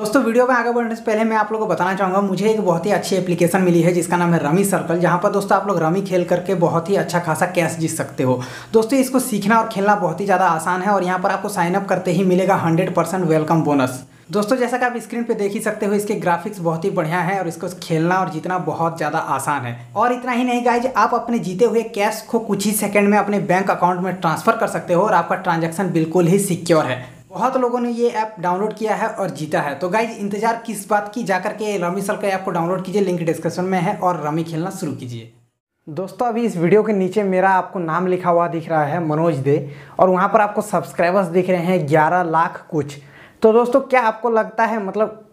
दोस्तों वीडियो में आगे बढ़ने से पहले मैं आप लोगों को बताना चाहूँगा मुझे एक बहुत ही अच्छी एप्लीकेशन मिली है जिसका नाम है रमी सर्कल जहाँ पर दोस्तों आप लोग रमी खेल करके बहुत ही अच्छा खासा कैश जीत सकते हो दोस्तों इसको सीखना और खेलना बहुत ही ज़्यादा आसान है और यहाँ पर आपको साइनअप करते ही मिलेगा हंड्रेड वेलकम बोनस दोस्तों जैसा कि आप स्क्रीन पे देख ही सकते हो इसके ग्राफिक्स बहुत ही बढ़िया हैं और इसको खेलना और जीतना बहुत ज़्यादा आसान है और इतना ही नहीं गाइज आप अपने जीते हुए कैश को कुछ ही सेकंड में अपने बैंक अकाउंट में ट्रांसफर कर सकते हो और आपका ट्रांजैक्शन बिल्कुल ही सिक्योर है बहुत लोगों ने ये ऐप डाउनलोड किया है और जीता है तो गाइज इंतजार किस बात की जाकर के रमी सल का ऐप को डाउनलोड कीजिए लिंक डिस्क्रिप्शन में है और रमी खेलना शुरू कीजिए दोस्तों अभी इस वीडियो के नीचे मेरा आपको नाम लिखा हुआ दिख रहा है मनोज दे और वहाँ पर आपको सब्सक्राइबर्स दिख रहे हैं ग्यारह लाख कुछ तो दोस्तों क्या आपको लगता है मतलब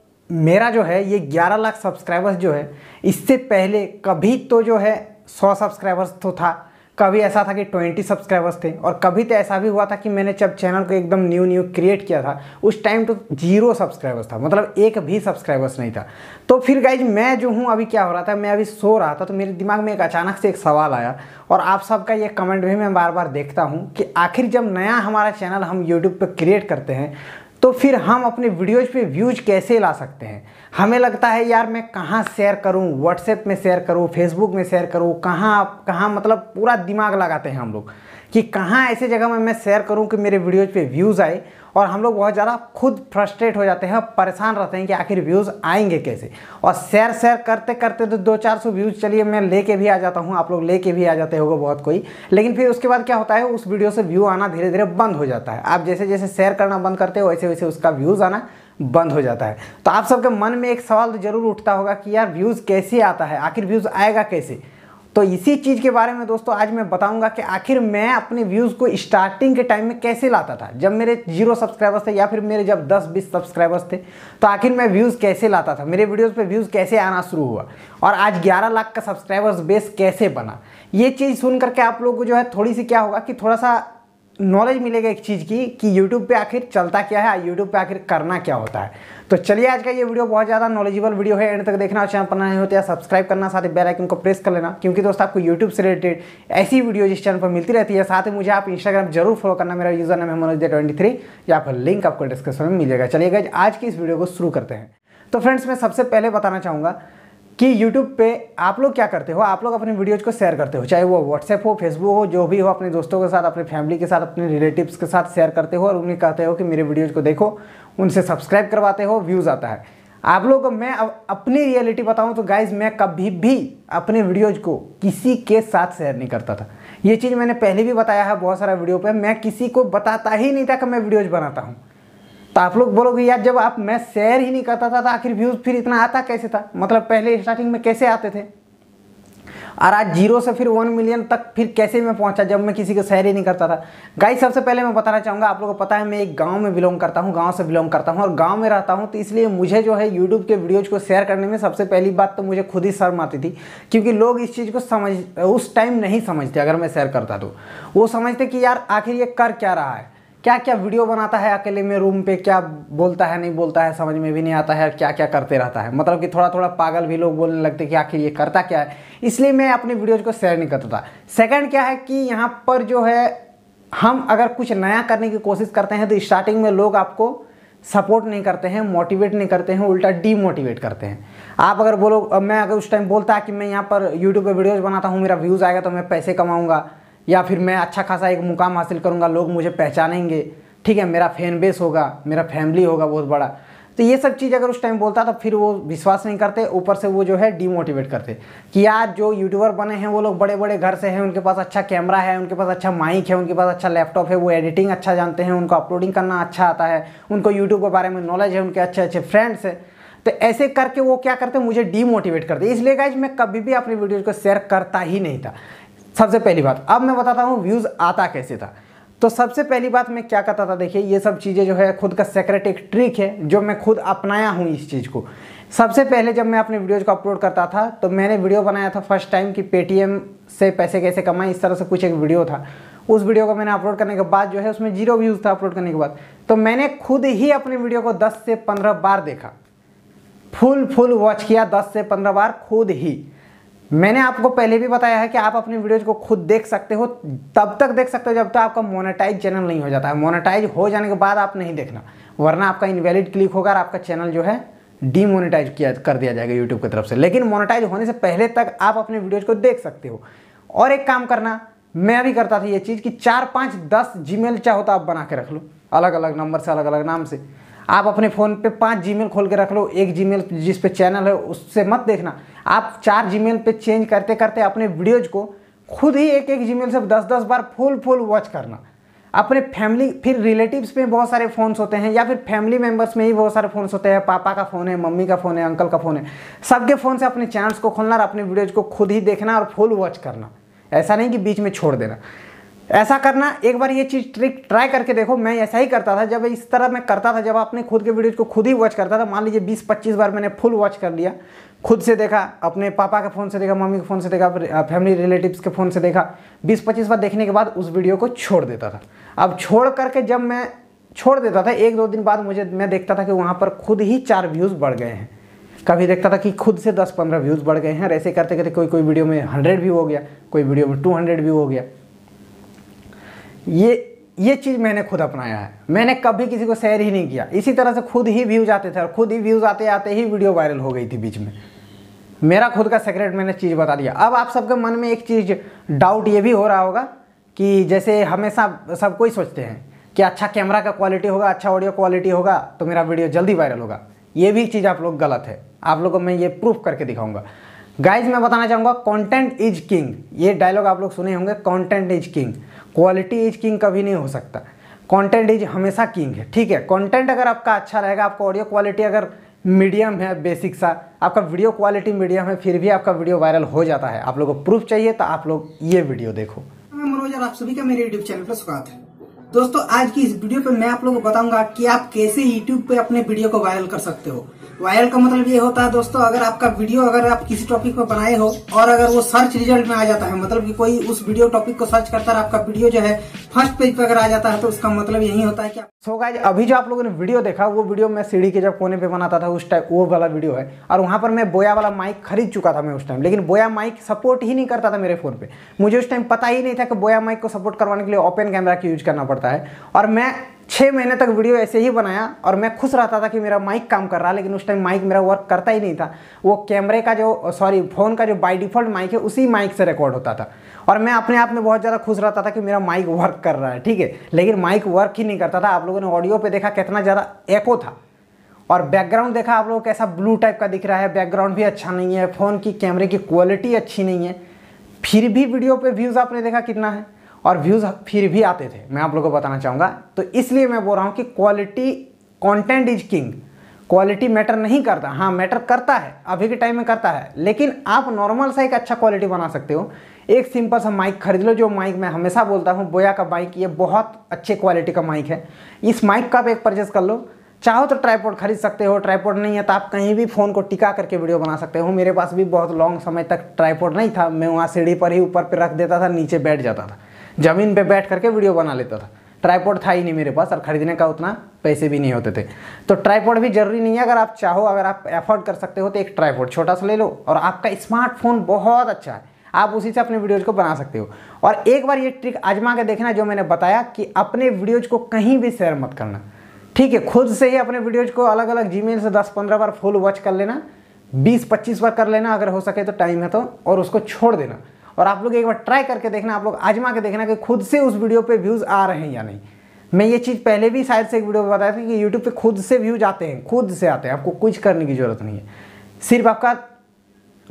मेरा जो है ये ग्यारह लाख सब्सक्राइबर्स जो है इससे पहले कभी तो जो है सौ सब्सक्राइबर्स तो था कभी ऐसा था कि 20 सब्सक्राइबर्स थे और कभी तो ऐसा भी हुआ था कि मैंने जब चैनल को एकदम न्यू न्यू क्रिएट किया था उस टाइम तो जीरो सब्सक्राइबर्स था मतलब एक भी सब्सक्राइबर्स नहीं था तो फिर गाइज मैं जो हूँ अभी क्या हो रहा था मैं अभी सो रहा था तो मेरे दिमाग में एक अचानक से एक सवाल आया और आप सबका ये कमेंट भी मैं बार बार देखता हूँ कि आखिर जब नया हमारा चैनल हम यूट्यूब पर क्रिएट करते हैं तो फिर हम अपने वीडियोज पे व्यूज कैसे ला सकते हैं हमें लगता है यार मैं कहाँ शेयर करूँ व्हाट्सएप में शेयर करूँ फेसबुक में शेयर करूँ कहाँ कहाँ मतलब पूरा दिमाग लगाते हैं हम लोग कि कहाँ ऐसे जगह में मैं शेयर करूँ कि मेरे वीडियोज पे व्यूज़ आए और हम लोग बहुत ज़्यादा खुद फ्रस्ट्रेट हो जाते हैं परेशान रहते हैं कि आखिर व्यूज़ आएंगे कैसे और शेयर शेयर करते करते तो दो चार सौ व्यूज़ चलिए मैं लेके भी आ जाता हूँ आप लोग लेके भी आ जाते हो बहुत कोई लेकिन फिर उसके बाद क्या होता है उस वीडियो से व्यू आना धीरे धीरे बंद हो जाता है आप जैसे जैसे शेयर करना बंद करते हो वैसे वैसे उसका व्यूज़ आना बंद हो जाता है तो आप सबके मन में एक सवाल तो जरूर उठता होगा कि यार व्यूज़ कैसे आता है आखिर व्यूज़ आएगा कैसे तो इसी चीज़ के बारे में दोस्तों आज मैं बताऊंगा कि आखिर मैं अपने व्यूज़ को स्टार्टिंग के टाइम में कैसे लाता था जब मेरे जीरो सब्सक्राइबर्स थे या फिर मेरे जब 10-20 सब्सक्राइबर्स थे तो आखिर मैं व्यूज़ कैसे लाता था मेरे वीडियोस पे व्यूज़ कैसे आना शुरू हुआ और आज 11 लाख का सब्सक्राइबर्स बेस कैसे बना ये चीज़ सुन करके आप लोग को जो है थोड़ी सी क्या होगा कि थोड़ा सा नॉलेज मिलेगा एक चीज़ की कि यूट्यूब पे आखिर चलता क्या है यूट्यूब पे आखिर करना क्या होता है तो चलिए आज का ये वीडियो बहुत ज़्यादा नॉलेजेबल वीडियो है एंड तक देखना और चैनल पर नहीं होता है सब्सक्राइब करना साथ ही बेल आइकन को प्रेस कर लेना क्योंकि दोस्तों आपको यूट्यूब से रिलेटेड ऐसी वीडियो जिस चैनल पर मिलती रहती है साथ ही मुझे आप इंस्टाग्राम जरूर फॉलो करना मेरा यूज़र नाम है मनोज दे ट्वेंटी थ्री या फिर लिंक आपको डिस्क्रिप्शन में मिलेगा चलिए आज की इस वीडियो को शुरू करते हैं तो फ्रेंड्स मैं सबसे पहले बताना चाहूँगा कि YouTube पे आप लोग क्या करते हो आप लोग अपने वीडियोज को शेयर करते हो चाहे वो WhatsApp हो फेसबुक हो जो भी हो अपने दोस्तों के साथ अपने फैमिली के साथ अपने रिलेटिव्स के साथ शेयर करते हो और उन्हें कहते हो कि मेरे वीडियोज को देखो उनसे सब्सक्राइब करवाते हो व्यूज़ आता है आप लोग मैं अपनी रियलिटी बताऊं तो गाइज मैं कभी भी अपने वीडियोज को किसी के साथ शेयर नहीं करता था ये चीज़ मैंने पहले भी बताया है बहुत सारा वीडियो पर मैं किसी को बताता ही नहीं था कि मैं वीडियोज बनाता हूँ तो आप लोग बोलोगे यार जब आप मैं शेयर ही नहीं करता था तो आखिर व्यूज़ फिर इतना आता कैसे था मतलब पहले स्टार्टिंग में कैसे आते थे और आज जीरो से फिर वन मिलियन तक फिर कैसे मैं पहुंचा जब मैं किसी को शेयर ही नहीं करता था गाइस सबसे पहले मैं बताना चाहूँगा आप लोगों को पता है मैं एक गांव में बिलोंग करता हूँ गांव से बिलोंग करता हूँ और गांव में रहता हूँ तो इसलिए मुझे जो है यूट्यूब के वीडियोज़ को शेयर करने में सबसे पहली बात तो मुझे खुद ही शर्म आती थी क्योंकि लोग इस चीज़ को समझ उस टाइम नहीं समझते अगर मैं शेयर करता तो वो समझते कि यार आखिर ये कर क्या रहा है क्या क्या वीडियो बनाता है अकेले में रूम पे क्या बोलता है नहीं बोलता है समझ में भी नहीं आता है क्या क्या करते रहता है मतलब कि थोड़ा थोड़ा पागल भी लोग बोलने लगते कि आखिर ये करता क्या है इसलिए मैं अपने वीडियोज को शेयर नहीं करता था सेकेंड क्या है कि यहाँ पर जो है हम अगर कुछ नया करने की कोशिश करते हैं तो स्टार्टिंग में लोग आपको सपोर्ट नहीं करते हैं मोटिवेट नहीं करते हैं उल्टा डीमोटिवेट करते हैं आप अगर बोलो मैं अगर उस टाइम बोलता कि मैं यहाँ पर यूट्यूब पर वीडियोज़ बनाता हूँ मेरा व्यूज़ आएगा तो मैं पैसे कमाऊँगा या फिर मैं अच्छा खासा एक मुकाम हासिल करूँगा लोग मुझे पहचानेंगे ठीक है मेरा फैन बेस होगा मेरा फैमिली होगा बहुत बड़ा तो ये सब चीज़ अगर उस टाइम बोलता तो फिर वो विश्वास नहीं करते ऊपर से वो जो है डीमोटिवेट करते कि यार जो यूट्यूबर बने हैं वो लोग बड़े बड़े घर से हैं उनके पास अच्छा कैमरा है उनके पास अच्छा माइक है उनके पास अच्छा लैपटॉप है वो एडिटिंग अच्छा जानते हैं उनको अपलोडिंग करना अच्छा आता है उनको यूट्यूब के बारे में नॉलेज है उनके अच्छे अच्छे फ्रेंड्स हैं तो ऐसे करके वो क्या करते मुझे डीमोटिवेट करते इसलिए गाइज मैं कभी भी अपनी वीडियोज़ को शेयर करता ही नहीं था सबसे पहली बात अब मैं बताता हूँ व्यूज़ आता कैसे था तो सबसे पहली बात मैं क्या करता था देखिए ये सब चीज़ें जो है खुद का सेक्रेट एक ट्रिक है जो मैं खुद अपनाया हूँ इस चीज़ को सबसे पहले जब मैं अपने वीडियोज़ को अपलोड करता था तो मैंने वीडियो बनाया था फर्स्ट टाइम कि पेटीएम से पैसे कैसे कमाएं इस तरह से कुछ एक वीडियो था उस वीडियो को मैंने अपलोड करने के बाद जो है उसमें जीरो व्यूज़ था अपलोड करने के बाद तो मैंने खुद ही अपने वीडियो को दस से पंद्रह बार देखा फुल फुल वॉच किया दस से पंद्रह बार खुद ही मैंने आपको पहले भी बताया है कि आप अपने वीडियोज को खुद देख सकते हो तब तक देख सकते हो जब तक तो आपका मोनेटाइज चैनल नहीं हो जाता है मोनेटाइज हो जाने के बाद आप नहीं देखना वरना आपका इनवैलिड क्लिक होगा और आपका चैनल जो है डीमोनेटाइज किया कर दिया जाएगा यूट्यूब की तरफ से लेकिन मोनेटाइज होने से पहले तक आप अपने वीडियोज को देख सकते हो और एक काम करना मैं भी करता था ये चीज़ कि चार पाँच दस जी चाहो तो आप बना के रख लो अलग अलग नंबर से अलग अलग नाम से आप अपने फ़ोन पे पांच जी खोल के रख लो एक जी जिस पे चैनल है उससे मत देखना आप चार मेल पे चेंज करते करते अपने वीडियोज़ को खुद ही एक एक मेल से दस दस बार फुल फुल वॉच करना अपने फैमिली फिर रिलेटिव्स में बहुत सारे फ़ोन्स होते हैं या फिर फैमिली मेम्बर्स में ही बहुत सारे फ़ोन्स होते हैं पापा का फ़ोन है मम्मी का फ़ोन है अंकल का फ़ोन है सबके फ़ोन से अपने चैनल्स को खोलना और अपने वीडियोज़ को खुद ही देखना और फुल वॉच करना ऐसा नहीं कि बीच में छोड़ देना ऐसा करना एक बार ये चीज़ ट्रिक ट्राई करके देखो मैं ऐसा ही करता था जब इस तरह मैं करता था जब अपने खुद के वीडियोज को खुद ही वॉच करता था मान लीजिए 20-25 बार मैंने फुल वॉच कर लिया खुद से देखा अपने पापा के फ़ोन से देखा मम्मी के फ़ोन से देखा फैमिली रिलेटिव्स के फ़ोन से देखा 20-25 बार देखने के बाद उस वीडियो को छोड़ देता था अब छोड़ करके जब मैं छोड़ देता था एक दो दिन बाद मुझे मैं देखता था कि वहाँ पर खुद ही चार व्यूज़ बढ़ गए हैं कभी देखता था कि खुद से 10-15 व्यूज़ बढ़ गए हैं और ऐसे करते करते कोई कोई वीडियो में 100 व्यू हो गया कोई वीडियो में 200 व्यू हो गया ये ये चीज़ मैंने खुद अपनाया है मैंने कभी किसी को शेयर ही नहीं किया इसी तरह से खुद ही व्यूज़ आते थे और खुद ही व्यूज़ आते आते ही वीडियो वायरल हो गई थी बीच में मेरा खुद का सेक्रेट मैंने चीज़ बता दिया अब आप सबके मन में एक चीज़ डाउट ये भी हो रहा होगा कि जैसे हमेशा सब कोई सोचते हैं कि अच्छा कैमरा का क्वालिटी होगा अच्छा ऑडियो क्वालिटी होगा तो मेरा वीडियो जल्दी वायरल होगा ये भी चीज़ आप लोग गलत है आप लोगों को मैं ये प्रूफ करके दिखाऊंगा गाइज मैं बताना चाहूँगा कंटेंट इज किंग ये डायलॉग आप लोग सुने होंगे content is king quality is king कभी नहीं हो सकता कंटेंट इज हमेशा किंग है ठीक है कंटेंट अगर आपका अच्छा रहेगा आपका ऑडियो क्वालिटी अगर मीडियम है बेसिक सा आपका वीडियो क्वालिटी मीडियम है फिर भी आपका वीडियो वायरल हो जाता है आप लोगों को प्रूफ चाहिए तो आप लोग ये वीडियो देखो मैं मनोज आप सभी का मेरे यूट्यूब चैनल पर स्वागत है दोस्तों आज की इस वीडियो पे मैं आप लोगों को बताऊंगा कि आप कैसे यूट्यूब पे अपने वीडियो को वायरल कर सकते हो वायरल का मतलब ये होता है दोस्तों अगर आपका वीडियो अगर आप किसी टॉपिक पर बनाए हो और अगर वो सर्च रिजल्ट में आ जाता है मतलब कि कोई उस वीडियो टॉपिक को सर्च करता है आपका वीडियो जो है फर्स्ट पेज पर अगर आ जाता है तो उसका मतलब यही होता है कि सो so गाइज अभी जो आप लोगों ने वीडियो देखा वो वीडियो मैं सीढ़ी के जब कोने पे बनाता था उस टाइम वो वाला वीडियो है और वहाँ पर मैं बोया वाला माइक खरीद चुका था मैं उस टाइम लेकिन बोया माइक सपोर्ट ही नहीं करता था मेरे फ़ोन पे मुझे उस टाइम पता ही नहीं था कि बोया माइक को सपोर्ट करवाने के लिए ओपन कैमरा की यूज करना पड़ता है और मैं छः महीने तक वीडियो ऐसे ही बनाया और मैं खुश रहता था कि मेरा माइक काम कर रहा लेकिन उस टाइम माइक मेरा वर्क करता ही नहीं था वो कैमरे का जो सॉरी फ़ोन का जो बाई डिफ़ॉल्ट माइक है उसी माइक से रिकॉर्ड होता था और मैं अपने आप में बहुत ज़्यादा खुश रहता था कि मेरा माइक वर्क कर रहा है ठीक है लेकिन माइक वर्क ही नहीं करता था आप लोगों ने ऑडियो पर देखा कितना ज़्यादा एको था और बैकग्राउंड देखा आप लोगों कैसा ब्लू टाइप का दिख रहा है बैकग्राउंड भी अच्छा नहीं है फ़ोन की कैमरे की क्वालिटी अच्छी नहीं है फिर भी वीडियो पर व्यूज़ आपने देखा कितना है और व्यूज़ फिर भी आते थे मैं आप लोगों को बताना चाहूँगा तो इसलिए मैं बोल रहा हूँ कि quality content is king quality matter नहीं करता हाँ मैटर करता है अभी के टाइम में करता है लेकिन आप नॉर्मल सा एक अच्छा क्वालिटी बना सकते हो एक सिंपल सा माइक खरीद लो जो माइक मैं हमेशा बोलता हूँ बोया का माइक ये बहुत अच्छे क्वालिटी का माइक है इस माइक का आप एक परचेज कर लो चाहो तो ट्राईपोर्ड खरीद सकते हो ट्राईपोर्ड नहीं है तो आप कहीं भी फ़ोन को टिका करके वीडियो बना सकते हो मेरे पास भी बहुत लॉन्ग समय तक ट्राईपोर्ड नहीं था मैं वहाँ सीढ़ी पर ही ऊपर पर रख देता था नीचे बैठ जाता था ज़मीन पे बैठ करके वीडियो बना लेता था ट्राईपोड था ही नहीं मेरे पास और ख़रीदने का उतना पैसे भी नहीं होते थे तो ट्राईपोड भी ज़रूरी नहीं है अगर आप चाहो अगर आप एफोर्ड कर सकते हो तो एक ट्राईपोड छोटा सा ले लो और आपका स्मार्टफोन बहुत अच्छा है आप उसी से अपने वीडियोज़ को बना सकते हो और एक बार ये ट्रिक आजमा के देखना जो मैंने बताया कि अपने वीडियोज़ को कहीं भी शेयर मत करना ठीक है खुद से ही अपने वीडियोज़ को अलग अलग जी से दस पंद्रह बार फुल वॉच कर लेना बीस पच्चीस बार कर लेना अगर हो सके तो टाइम है तो और उसको छोड़ देना और आप लोग एक बार ट्राई करके देखना आप लोग आजमा के देखना कि खुद से उस वीडियो पे व्यूज़ आ रहे हैं या नहीं मैं ये चीज़ पहले भी शायद से एक वीडियो में बताया था कि यूट्यूब पे खुद से व्यूज आते हैं खुद से आते हैं आपको कुछ करने की ज़रूरत नहीं है सिर्फ आपका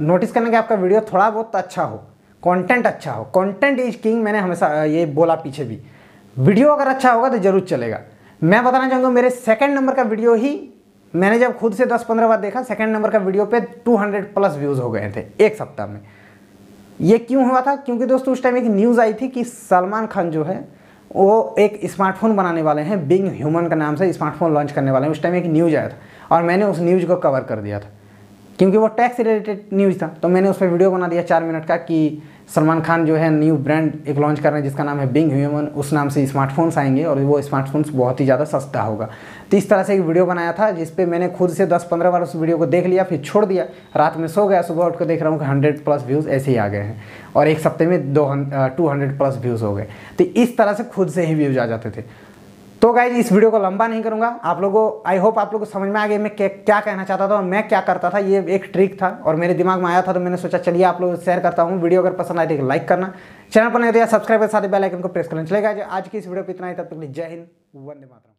नोटिस करना कि आपका वीडियो थोड़ा बहुत अच्छा हो कॉन्टेंट अच्छा हो कॉन्टेंट इज किंग मैंने हमेशा ये बोला पीछे भी वीडियो अगर अच्छा होगा तो ज़रूर चलेगा मैं बताना चाहूँगा मेरे सेकेंड नंबर का वीडियो ही मैंने जब खुद से 10-15 बार देखा सेकंड नंबर का वीडियो पे 200 प्लस व्यूज़ हो गए थे एक सप्ताह में ये क्यों हुआ था क्योंकि दोस्तों उस टाइम एक न्यूज़ आई थी कि सलमान खान जो है वो एक स्मार्टफोन बनाने वाले हैं बिंग ह्यूमन का नाम से स्मार्टफोन लॉन्च करने वाले हैं उस टाइम एक न्यूज़ आया था और मैंने उस न्यूज़ को कवर कर दिया था क्योंकि वो टैक्स रिलेटेड न्यूज़ था तो मैंने उस पर वीडियो बना दिया चार मिनट का कि सलमान खान जो है न्यू ब्रांड एक लॉन्च कर रहे हैं जिसका नाम है बिंग ह्यूमन उस नाम से स्मार्टफोन्स आएंगे और वो स्मार्टफोन्स बहुत ही ज़्यादा सस्ता होगा तो इस तरह से एक वीडियो बनाया था जिसपे मैंने खुद से 10-15 बार उस वीडियो को देख लिया फिर छोड़ दिया रात में सो गया सुबह उठ कर देख रहा हूँ कि हंड्रेड प्लस व्यूज़ ऐसे ही आ गए हैं और एक हफ्ते में दो टू प्लस व्यूज़ हो गए तो इस तरह से खुद से ही व्यूज़ आ जाते थे तो गाइज इस वीडियो को लंबा नहीं करूंगा आप लोगों आई होप आप लोगों को समझ में आ गया मैं क्या कहना चाहता था और मैं क्या करता था ये एक ट्रिक था और मेरे दिमाग में आया था तो मैंने सोचा चलिए आप लोग शेयर करता हूँ वीडियो अगर पसंद आए तो लाइक करना चैनल पर नहीं तो सब्सक्राइब के साथ बेल आइकन को प्रेस करना चलेगा आज की इस वीडियो पर इतना ही तब तक जय हिंद वंदे मातरम